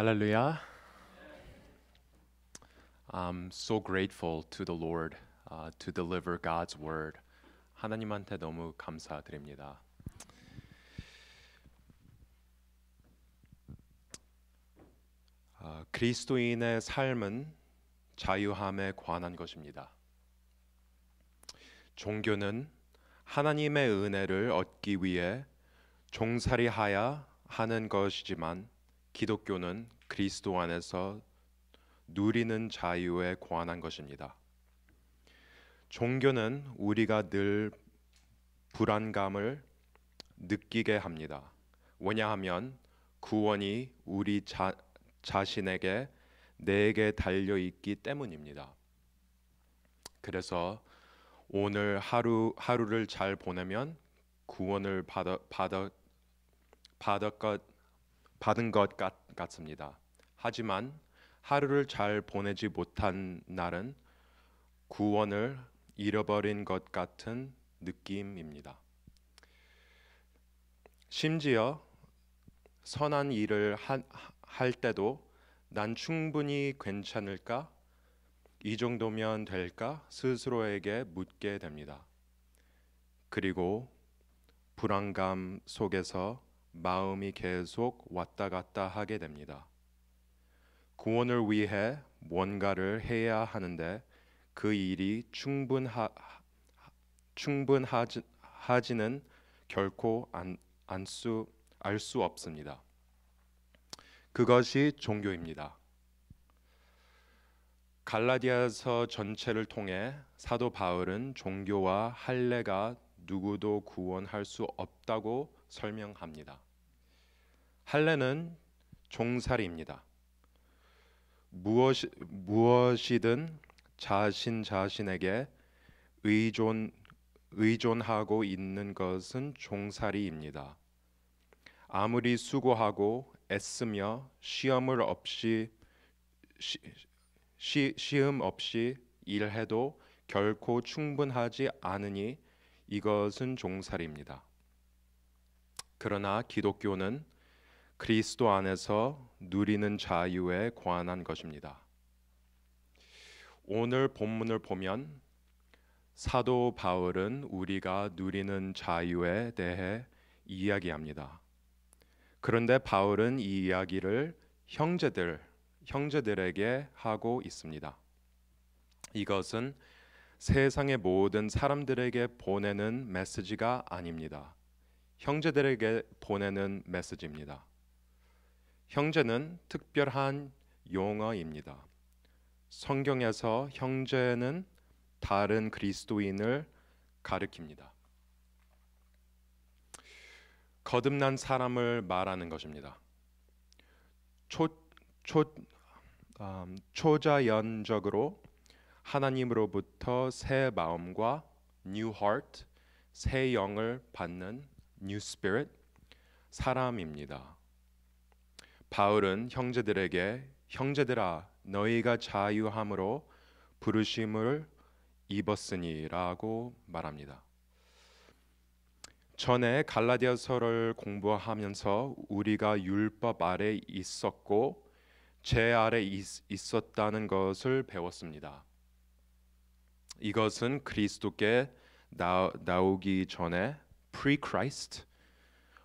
h 렐루 l I'm so grateful to the Lord uh, to deliver God's word. 하나님한테 너무 감사드립니다. 아, 그리스도인의 삶은 자유함에 관한 것입니다. 종교는 하나님의 은혜를 얻기 위해 종살이하야 하는 것이지만 기독교는 그리스도 안에서 누리는 자유에 고안한 것입니다. 종교는 우리가 늘 불안감을 느끼게 합니다. 왜냐하면 구원이 우리 자, 자신에게 내게 달려 있기 때문입니다. 그래서 오늘 하루 하루를 잘 보내면 구원을 받아 받아 받을 것 받은 것 같, 같습니다. 하지만 하루를 잘 보내지 못한 날은 구원을 잃어버린 것 같은 느낌입니다. 심지어 선한 일을 하, 할 때도 난 충분히 괜찮을까? 이 정도면 될까? 스스로에게 묻게 됩니다. 그리고 불안감 속에서 마음이 계속 왔다 갔다 하게 됩니다. 구원을 위해 뭔가를 해야 하는데 그 일이 충분하 충분하지는 결코 안수 알 수 없습니다. 그것이 종교입니다. 갈라디아서 전체를 통해 사도 바울은 종교와 할례가 누구도 구원할 수 없다고 설명합니다. 할례는 종살이입니다. 무엇 무엇이든 자신 자신에게 의존 의존하고 있는 것은 종살이입니다. 아무리 수고하고 애쓰며 시험을 없이 시, 시, 시험 없이 일해도 결코 충분하지 않으니 이것은 종살입니다 그러나 기독교는 그리스도 안에서 누리는 자유에 관한 것입니다. 오늘 본문을 보면 사도 바울은 우리가 누리는 자유에 대해 이야기합니다. 그런데 바울은 이 이야기를 형제들 형제들에게 하고 있습니다. 이것은 세상의 모든 사람들에게 보내는 메시지가 아닙니다. 형제들에게 보내는 메시지입니다. 형제는 특별한 용어입니다. 성경에서 형제는 다른 그리스도인을 가리킵니다. 거듭난 사람을 말하는 것입니다. 초, 초, 음, 초자연적으로 하나님으로부터 새 마음과 new heart, 새 영을 받는 New Spirit 사람입니다. 바울은 형제들에게 형제들아 너희가 자유함으로 부르심을 입었으니라고 말합니다. 전에 갈라디아서를 공부하면서 우리가 율법 아래 있었고 제 아래 있었다는 것을 배웠습니다. 이것은 그리스도께 나, 나오기 전에 pre-Christ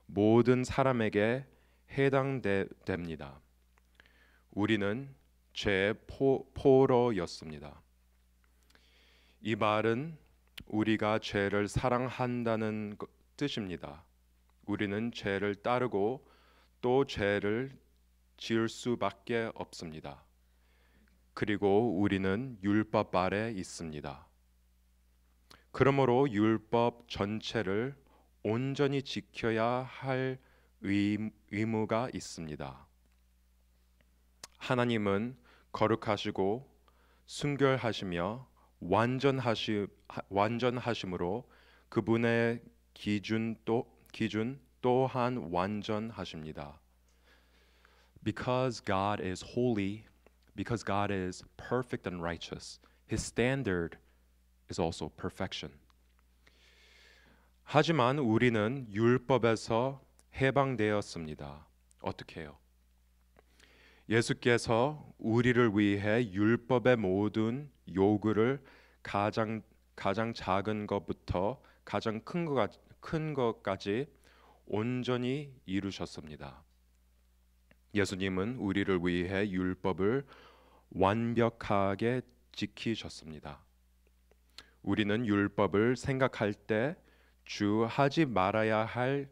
모든 사람에게 해당됩니다. 우리는 죄 포, 포로였습니다. 이 말은 우리가 죄를 사랑한다는 뜻입니다. 우리는 죄를 따르고 또 죄를 지을 수밖에 없습니다. 그리고 우리는 율법 아래 있습니다. 그러므로 율법 전체를 온전히 지켜야 할 의무가 있습니다. 하나님은 거룩하시고 순결하시며 완전하시 완전하심으로 그분의 기준 또 기준 또한 완전하십니다. Because God is holy, because God is perfect and righteous, his standard is also perfection. 하지만 우리는 율법에서 해방되었습니다. 어떻게 해요? 예수께서 우리를 위해 율법의 모든 요구를 가장 가장 작은 것부터 가장 큰, 것, 큰 것까지 온전히 이루셨습니다. 예수님은 우리를 위해 율법을 완벽하게 지키셨습니다. 우리는 율법을 생각할 때주 하지 말아야 할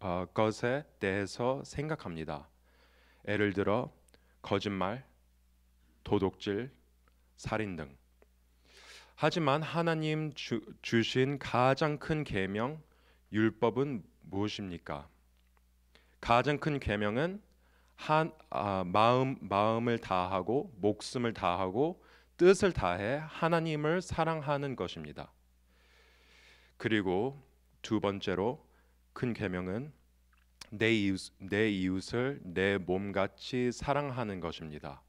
어, 것에 대해서 생각합니다. 예를 들어 거짓말, 도둑질, 살인 등. 하지만 하나님 주, 주신 가장 큰 계명 율법은 무엇입니까? 가장 큰 계명은 한 아, 마음 마음을 다하고 목숨을 다하고 뜻을 다해 하나님을 사랑하는 것입니다. 그리고 두 번째로 큰 계명은 내 이웃 내 이웃을 내 몸같이 사랑하는 것입니다.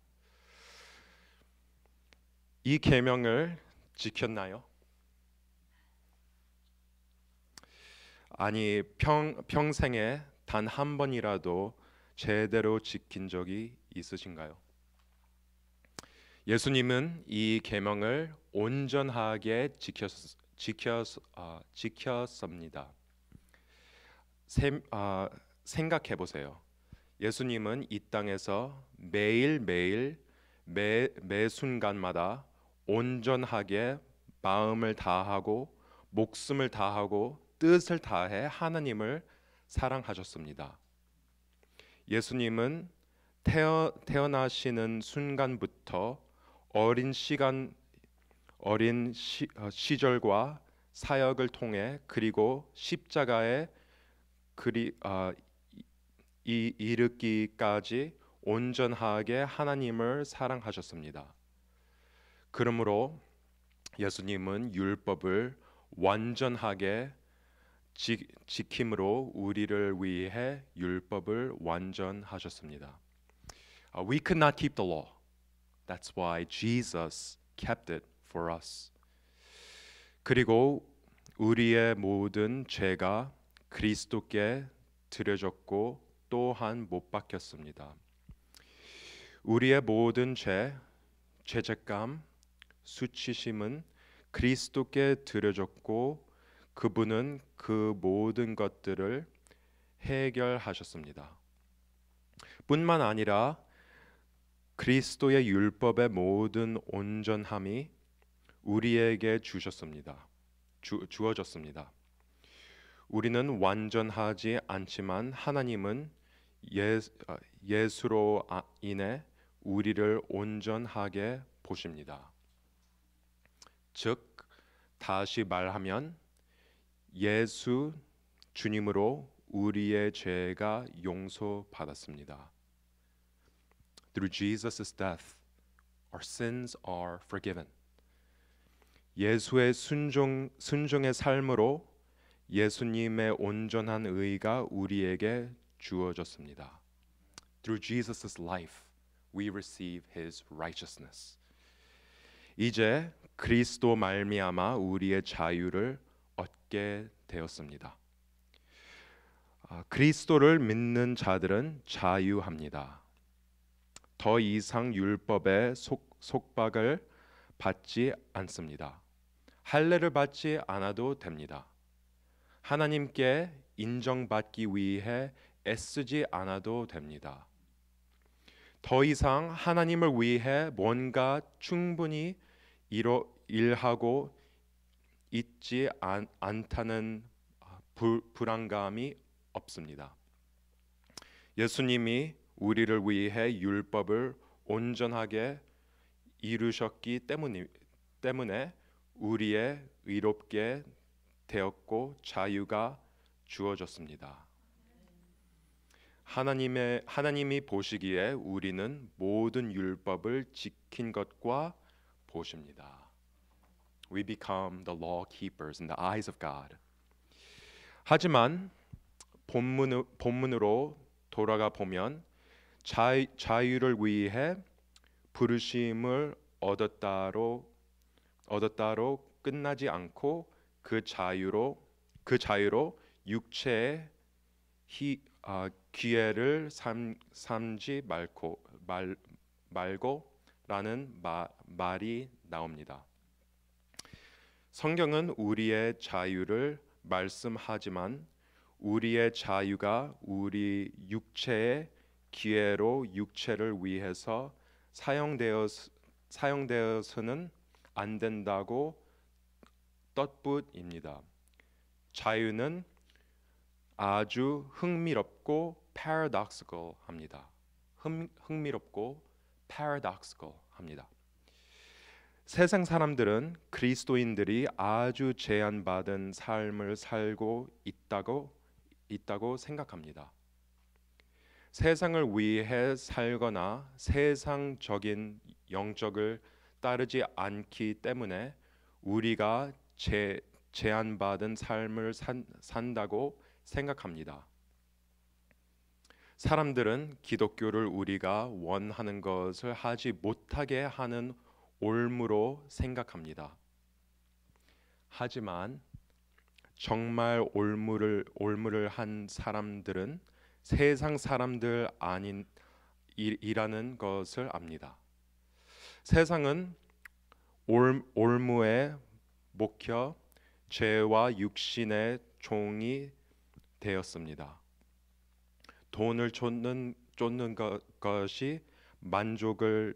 이 계명을 지켰나요? 아니 평 평생에 단 한 번이라도 제대로 지킨 적이 있으신가요? 예수님은 이 계명을 온전하게 지켰, 지켰, 아, 지켰습니다. 세, 아, 생각해 보세요. 예수님은 이 땅에서 매일매일 매, 매 순간마다 온전하게 마음을 다하고 목숨을 다하고 뜻을 다해 하나님을 사랑하셨습니다. 예수님은 태어, 태어나시는 순간부터 어린 시간 어린 시, 어, 절과 사역을 통해 그리고 십자가에 그리, 어, 이 이르기까지 온전하게 하나님을 사랑하셨습니다. 그러므로 예수님은 율법을 완전하게 지, 지킴으로 우리를 위해 율법을 완전하셨습니다. Uh, we could not keep the law. That's why Jesus kept it for us. 그리고 우리의 모든 죄가 그리스도께 드려졌고 또한 못 박혔습니다. 우리의 모든 죄, 죄책감, 수치심은 그리스도께 드려졌고 그분은 그 모든 것들을 해결하셨습니다. 뿐만 아니라 그리스도의 율법의 모든 온전함이 우리에게 주셨습니다. 주, 주어졌습니다. 우리는 완전하지 않지만 하나님은 예, 예수로 아, 인해 우리를 온전하게 보십니다. 즉 다시 말하면 예수 주님으로 우리의 죄가 용서받았습니다. Through Jesus' death, our sins are forgiven. 예수의 순종 순종의 삶으로 예수님의 온전한 의가 우리에게 주어졌습니다. Through Jesus' life, we receive His righteousness. 이제 그리스도 말미암아 우리의 자유를 얻게 되었습니다. 아, 그리스도를 믿는 자들은 자유합니다. 더 이상 율법의 속, 속박을 받지 않습니다. 할례를 받지 않아도 됩니다. 하나님께 인정받기 위해 애쓰지 않아도 됩니다. 더 이상 하나님을 위해 뭔가 충분히 일어, 일하고 있지 않, 않다는 아, 불, 불안감이 없습니다. 예수님이 우리를 위해 율법을 온전하게 이루셨기 때문에 우리의 의롭게 되었고 자유가 주어졌습니다. 하나님의 하나님이 보시기에 우리는 모든 율법을 지킨 것과 보십니다. We become the law keepers in the eyes of God. 하지만 본문 본문으로 돌아가 보면 자유, 자유를 위해 부르심을 얻었다로 얻었다로 끝나지 않고 그 자유로 그 자유로 육체의 희, 아, 기회를 삼, 삼지 말고 말, 말고라는 마, 말이 나옵니다. 성경은 우리의 자유를 말씀하지만 우리의 자유가 우리 육체의 기회로 육체를 위해서 사용되어 사용되어서는 안 된다고 떳붓입니다. 자유는 아주 흥미롭고 paradoxical합니다. 흥미롭고 paradoxical합니다. 세상 사람들은 그리스도인들이 아주 제한받은 삶을 살고 있다고 있다고 생각합니다. 세상을 위해 살거나 세상적인 영적을 따르지 않기 때문에 우리가 제, 제한받은 삶을 산, 산다고 생각합니다. 사람들은 기독교를 우리가 원하는 것을 하지 못하게 하는 올무로 생각합니다. 하지만 정말 올무를 올무를 한 사람들은 세상 사람들 아닌 이라는 것을 압니다. 세상은 올, 올무에 목혀 죄와 육신의 종이 되었습니다. 돈을 쫓는 쫓는 것이 만족을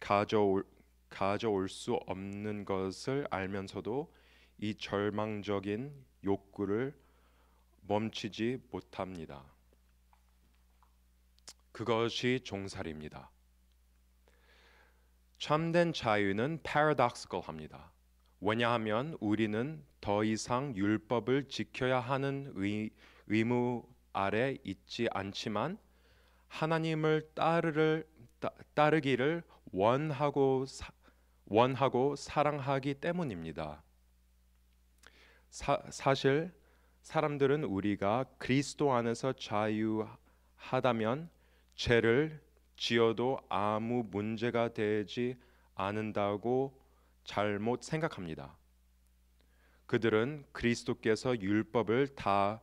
가져올 가져올 수 없는 것을 알면서도 이 절망적인 욕구를 멈추지 못합니다. 그것이 종살입니다. 참된 자유는 paradoxical 합니다. 왜냐하면 우리는 더 이상 율법을 지켜야 하는 의, 의무 아래 있지 않지만 하나님을 따르를 따, 따르기를 원하고 사, 원하고 사랑하기 때문입니다. 사, 사실 사람들은 우리가 그리스도 안에서 자유하다면 죄를 지어도 아무 문제가 되지 않는다고 잘못 생각합니다. 그들은 그리스도께서 율법을 다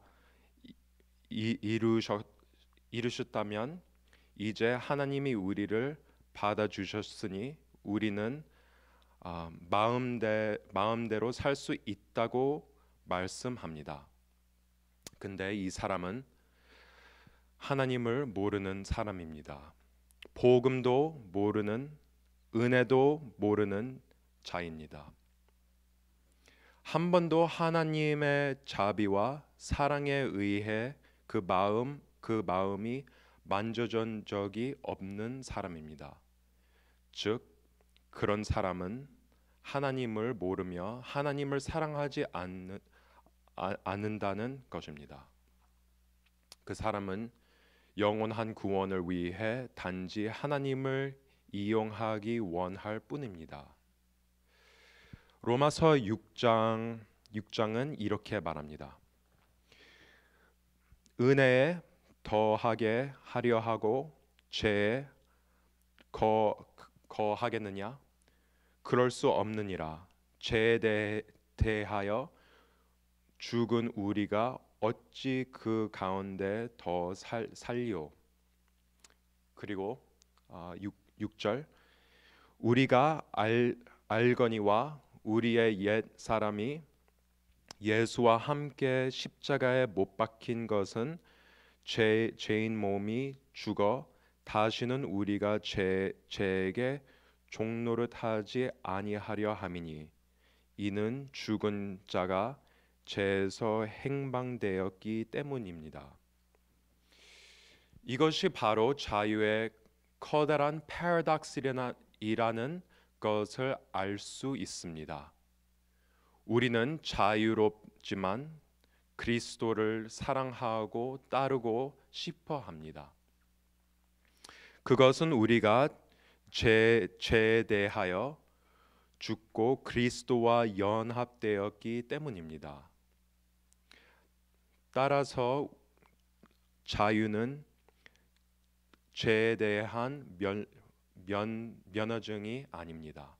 이루셨, 이루셨다면 이제 하나님이 우리를 받아주셨으니 우리는 어, 마음대, 마음대로 살 수 있다고 말씀합니다. 근데 이 사람은 하나님을 모르는 사람입니다. 복음도 모르는 은혜도 모르는 자입니다. 한 번도 하나님의 자비와 사랑에 의해 그 마음 그 마음이 만져준 적이 없는 사람입니다. 즉 그런 사람은 하나님을 모르며 하나님을 사랑하지 않는, 아, 않는다는 것입니다. 그 사람은 영원한 구원을 위해 단지 하나님을 이용하기 원할 뿐입니다. 로마서 6장 6장은 이렇게 말합니다. 은혜에 더하게 하려 하고 죄에 거, 거하겠느냐? 그럴 수 없느니라. 죄에 대하여 죽은 우리가 어찌 그 가운데 더 살, 살리오 그리고 아, 6, 절 우리가 알, 알거니와 우리의 옛 사람이 예수와 함께 십자가에 못 박힌 것은 죄, 죄인 몸이 죽어 다시는 우리가 죄, 죄에게 종로를 타지 아니하려 함이니 이는 죽은 자가 죄에서 행방되었기 때문입니다. 이것이 바로 자유의 커다란 패러독스라는 것을 알 수 있습니다. 우리는 자유롭지만 그리스도를 사랑하고 따르고 싶어 합니다. 그것은 우리가 죄, 죄에 대하여 죽고 그리스도와 연합되었기 때문입니다. 따라서 자유는 죄에 대한 면, 면, 면허증이 아닙니다.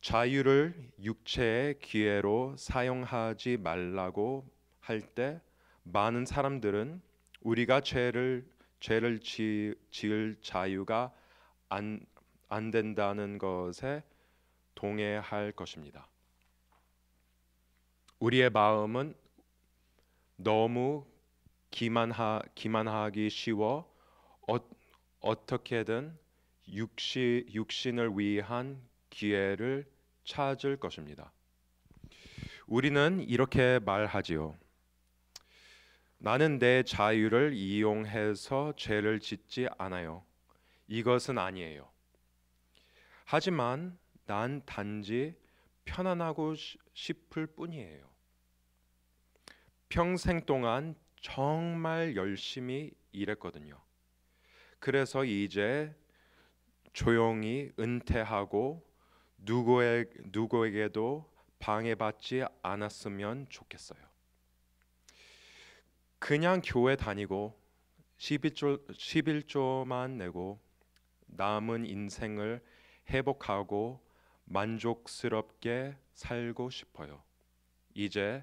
자유를 육체의 기회로 사용하지 말라고 할 때 많은 사람들은 우리가 죄를 죄를 지, 을 자유가 안, 안 된다는 것에 동의할 것입니다. 우리의 마음은 너무 기만하 기만하기 쉬워 어, 떻게든 육시, 육신을 위한 기회를 찾을 것입니다. 우리는 이렇게 말하지요. 나는 내 자유를 이용해서 죄를 짓지 않아요. 이것은 아니에요. 하지만 난 단지 편안하고 싶을 뿐이에요. 평생 동안 정말 열심히 일했거든요. 그래서 이제 조용히 은퇴하고 누구에, 누구에게도 방해받지 않았으면 좋겠어요. 그냥 교회 다니고 11조, 11조만 내고 남은 인생을 회복하고 만족스럽게 살고 싶어요. 이제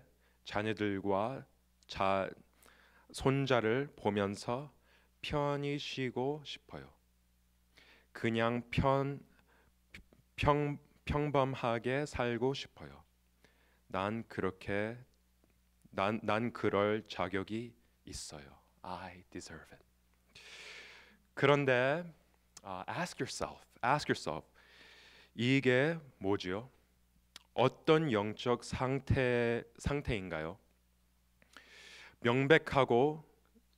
자녀들과 자 손자를 보면서 편히 쉬고 싶어요. 그냥 편, 평, 평범하게 살고 싶어요. 난 그렇게 난, 난 그럴 자격이 있어요. I deserve it. 그런데 uh, ask yourself, ask yourself 이게 뭐지요? 어떤 영적 상태 상태인가요? 명백하고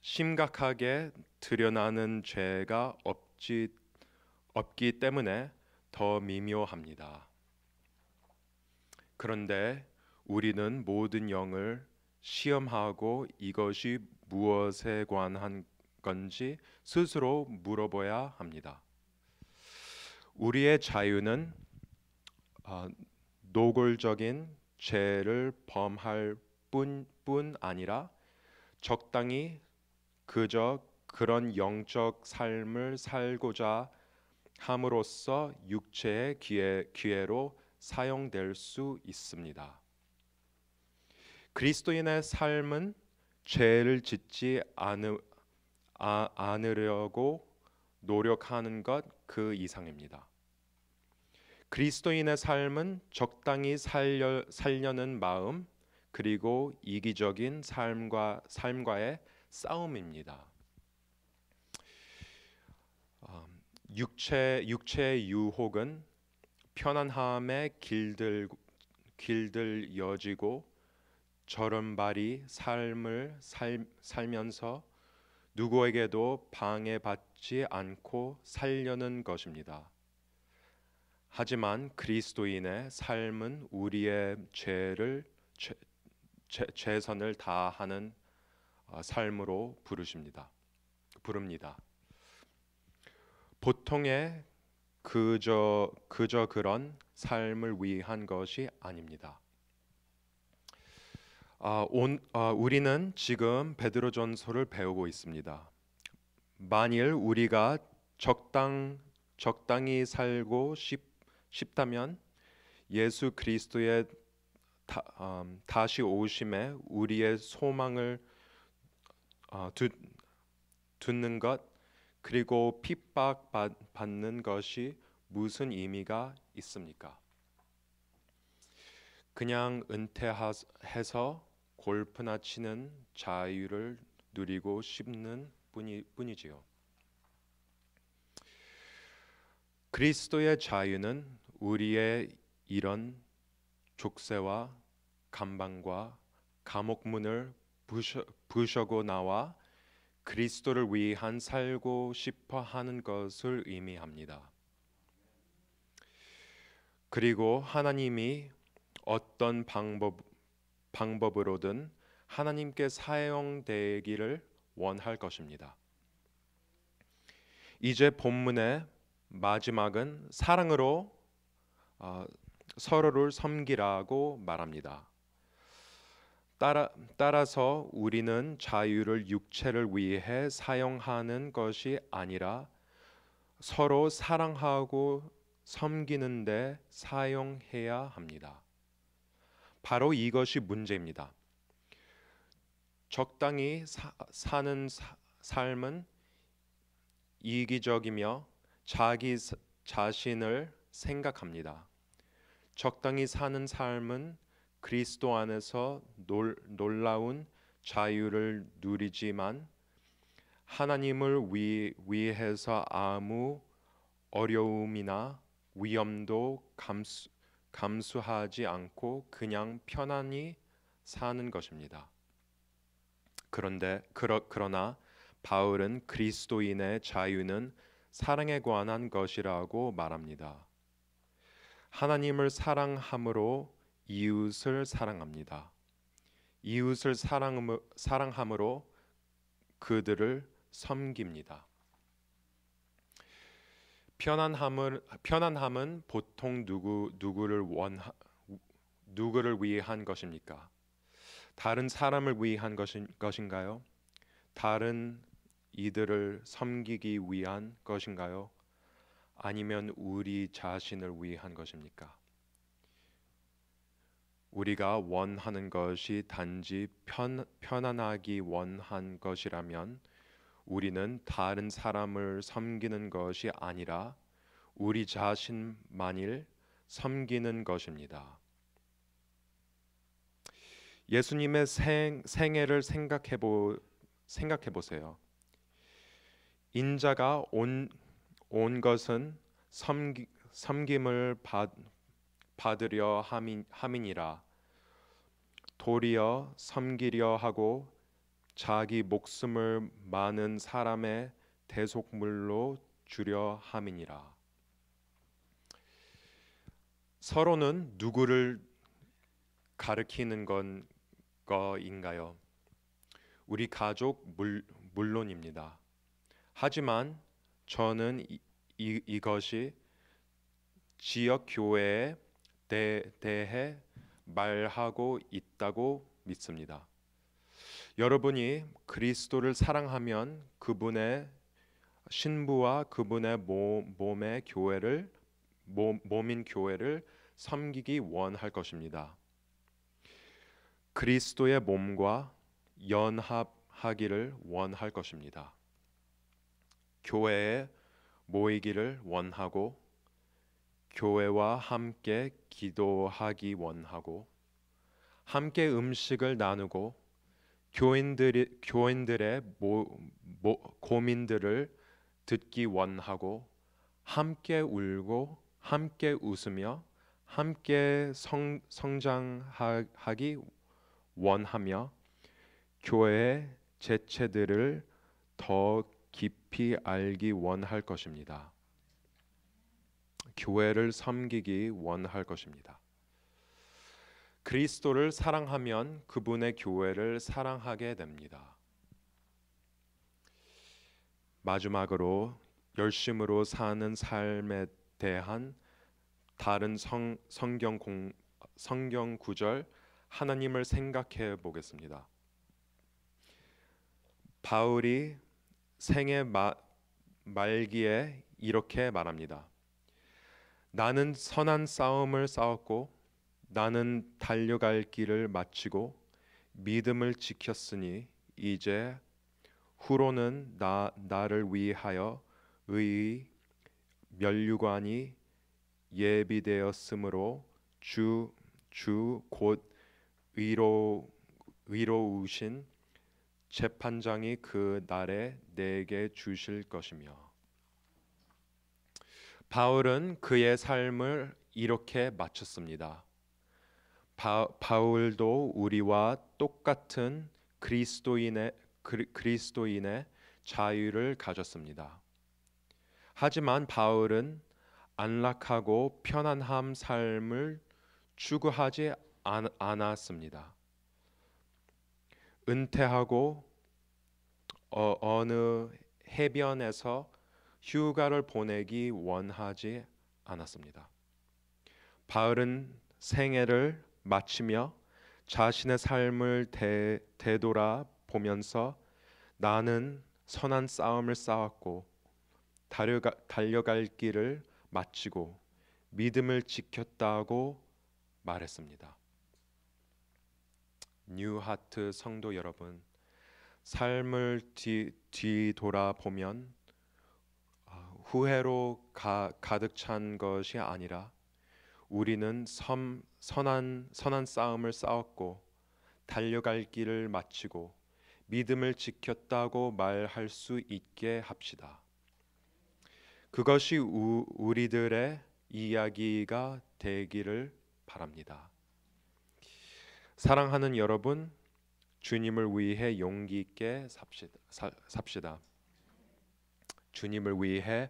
심각하게 드러나는 죄가 없지 없기 때문에 더 미묘합니다. 그런데 우리는 모든 영을 시험하고 이것이 무엇에 관한 건지 스스로 물어봐야 합니다. 우리의 자유는 아, 노골적인 죄를 범할 뿐, 뿐 아니라 적당히 그저 그런 영적 삶을 살고자 함으로써 육체의 기회, 기회로 사용될 수 있습니다. 그리스도인의 삶은 죄를 짓지 않으, 아, 않으려고 노력하는 것 그 이상입니다. 그리스도인의 삶은 적당히 살려, 살려는 마음 그리고 이기적인 삶과 삶과의 싸움입니다. 음, 육체 육체의 유혹은 편안함에 길들 길들여지고 저른발이 삶을 살, 살면서 누구에게도 방해받지 않고 살려는 것입니다. 하지만 그리스도인의 삶은 우리의 죄를 죄, 죄, 최선을 다하는 어, 삶으로 부르십니다. 부릅니다. 보통의 그저 그저 그런 삶을 위한 것이 아닙니다. 아, 온, 아, 우리는 지금 베드로전서를 배우고 있습니다. 만일 우리가 적당 적당히 살고 싶 싶다면 예수 그리스도의 다, 음, 시 오심에 우리의 소망을 어, 두, 듣는 것 그리고 핍박받는 것이 무슨 의미가 있습니까? 그냥 은퇴해서 골프나 치는 자유를 누리고 싶는 뿐이, 뿐이지요. 그리스도의 자유는 우리의 이런 족쇄와 감방과 감옥문을 부셔, 부셔고 나와 그리스도를 위한 살고 싶어 하는 것을 의미합니다. 그리고 하나님이 어떤 방법 방법으로든 하나님께 사용되기를 원할 것입니다. 이제 본문의 마지막은 사랑으로 어, 서로를 섬기라고 말합니다. 따라, 따라서 우리는 자유를 육체를 위해 사용하는 것이 아니라 서로 사랑하고 섬기는데 사용해야 합니다. 바로 이것이 문제입니다. 적당히 사, 는 삶은 이기적이며 자기 자신을 생각합니다. 적당히 사는 삶은 그리스도 안에서 놀, 라운 자유를 누리지만 하나님을 위, 위해서 아무 어려움이나 위험도 감수, 감수하지 않고 그냥 편안히 사는 것입니다. 그런데 그러, 그러나 바울은 그리스도인의 자유는 사랑에 관한 것이라고 말합니다. 하나님을 사랑함으로 이웃을 사랑합니다. 이웃을 사랑함으로 그들을 섬깁니다. 편안함을 편안함은 보통 누구 누구를 원 누구를 위한 것입니까? 다른 사람을 위한 것인, 것인가요? 다른 이들을 섬기기 위한 것인가요? 아니면 우리 자신을 위한 것입니까? 우리가 원하는 것이 단지 편, 편안하기 원한 것이라면 우리는 다른 사람을 섬기는 것이 아니라 우리 자신만을 섬기는 것입니다. 예수님의 생, 생애를 생각해 보 생각해 보세요. 인자가 온온 것은 섬기, 섬김을 받, 받으려 함인, 함이니라 도리어 섬기려 하고 자기 목숨을 많은 사람의 대속물로 주려 함이니라 서로는 누구를 가르키는 건 거인가요? 우리 가족 물, 물론입니다. 하지만 저는 이, 이 이것이 지역 교회에 대, 대해 말하고 있다고 믿습니다. 여러분이 그리스도를 사랑하면 그분의 신부와 그분의 몸, 의 교회를 몸, 인 교회를 섬기기 원할 것입니다. 그리스도의 몸과 연합하기를 원할 것입니다. 교회에 모이기를 원하고 교회와 함께 기도하기 원하고 함께 음식을 나누고 교인들이 교인들의 모, 모, 고민들을 듣기 원하고 함께 울고 함께 웃으며 함께 성, 성장하기 원하며 교회의 제체들을 더 깊이 알기 원할 것입니다. 교회를 섬기기 원할 것입니다. 그리스도를 사랑하면 그분의 교회를 사랑하게 됩니다. 마지막으로 열심으로 사는 삶에 대한 다른 성, 성경 공, 성경 구절 하나님을 생각해 보겠습니다. 바울이 생애 마, 말기에 이렇게 말합니다. 나는 선한 싸움을 싸웠고 나는 달려갈 길을 마치고 믿음을 지켰으니 이제 후로는 나 나를 위하여 의 멸류관이 예비되었으므로 주 주 곧 의로 의로우신 재판장이 그 날에 내게 주실 것이며 바울은 그의 삶을 이렇게 마쳤습니다. 바, 바울도 우리와 똑같은 그리스도인의 그리, 스도인의 자유를 가졌습니다. 하지만 바울은 안락하고 편안함 삶을 추구하지 않, 않았습니다. 은퇴하고 어, 느 해변에서 휴가를 보내기 원하지 않았습니다. 바울은 생애를 마치며 자신의 삶을 되, 되돌아보면서 나는 선한 싸움을 싸웠고 달려가, 달려갈 길을 마치고 믿음을 지켰다고 말했습니다. 뉴하트 성도 여러분, 삶을 뒤, 뒤돌아보면 아, 후회로 가, 가득 찬 것이 아니라 우리는 섬, 선한 선한 싸움을 싸웠고 달려갈 길을 마치고 믿음을 지켰다고 말할 수 있게 합시다. 그것이 우, 우리들의 이야기가 되기를 바랍니다. 사랑하는 여러분, 주님을 위해 용기 있게 삽시다. 삽시다. 주님을 위해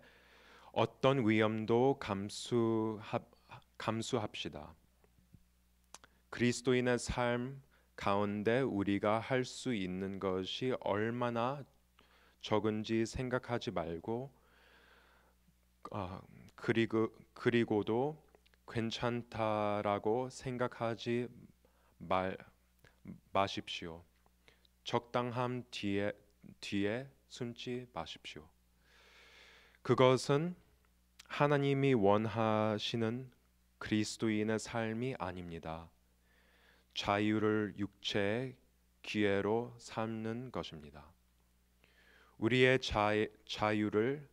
어떤 위험도 감수합, 감수합시다. 그리스도인의 삶 가운데 우리가 할 수 있는 것이 얼마나 적은지 생각하지 말고 어, 그리고 그리고도 괜찮다라고 생각하지 말 마십시오. 적당함 뒤에 뒤에 숨지 마십시오. 그것은 하나님이 원하시는 그리스도인의 삶이 아닙니다. 자유를 육체의 기회로 삼는 것입니다. 우리의 자유를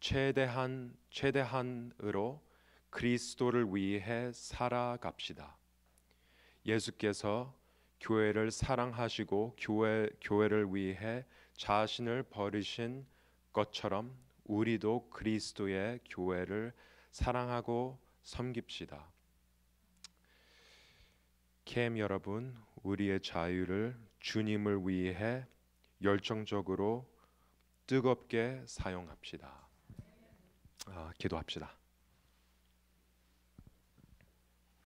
최대한 최대한으로 그리스도를 위해 살아갑시다. 예수께서 교회를 사랑하시고 교회 교회를 위해 자신을 버리신 것처럼 우리도 그리스도의 교회를 사랑하고 섬깁시다. 캠 여러분, 우리의 자유를 주님을 위해 열정적으로 뜨겁게 사용합시다. 아, 기도합시다.